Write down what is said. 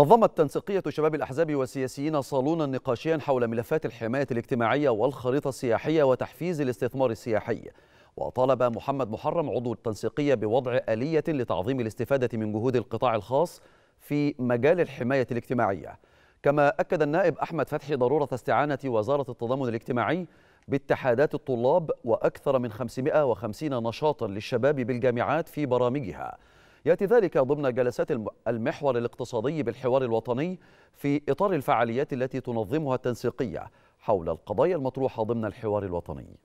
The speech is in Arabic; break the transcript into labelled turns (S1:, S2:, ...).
S1: نظمت تنسيقية شباب الأحزاب والسياسيين صالونا نقاشيا حول ملفات الحماية الاجتماعية والخريطة السياحية وتحفيز الاستثمار السياحي وطالب محمد محرم عضو التنسيقية بوضع آلية لتعظيم الاستفادة من جهود القطاع الخاص في مجال الحماية الاجتماعية كما أكد النائب أحمد فتحي ضرورة استعانة وزارة التضامن الاجتماعي باتحادات الطلاب وأكثر من 550 نشاطا للشباب بالجامعات في برامجها يأتي ذلك ضمن جلسات المحور الاقتصادي بالحوار الوطني في إطار الفعاليات التي تنظمها التنسيقية حول القضايا المطروحة ضمن الحوار الوطني